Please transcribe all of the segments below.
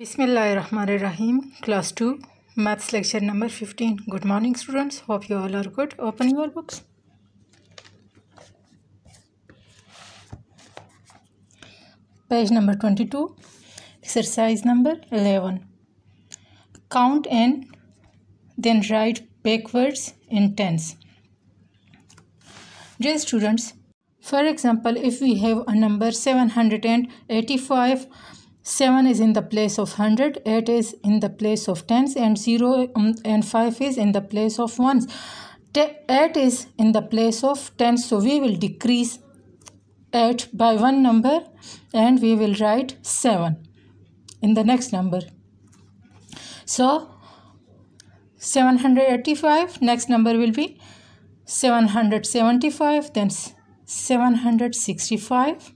Bismillahirrahmanirrahim. Class 2, Maths lecture number 15. Good morning students. Hope you all are good. Open your books. Page number 22. Exercise number 11. Count and then write backwards in tens. Dear students, for example, if we have a number 785 7 is in the place of 100, 8 is in the place of tens and 0 um, and 5 is in the place of ones. 8 is in the place of ten, so we will decrease 8 by one number and we will write 7 in the next number. So 785 next number will be 775 then 765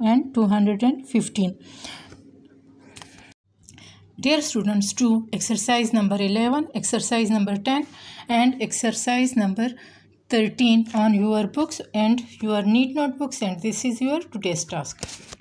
and 215 dear students to exercise number 11 exercise number 10 and exercise number 13 on your books and your neat notebooks and this is your today's task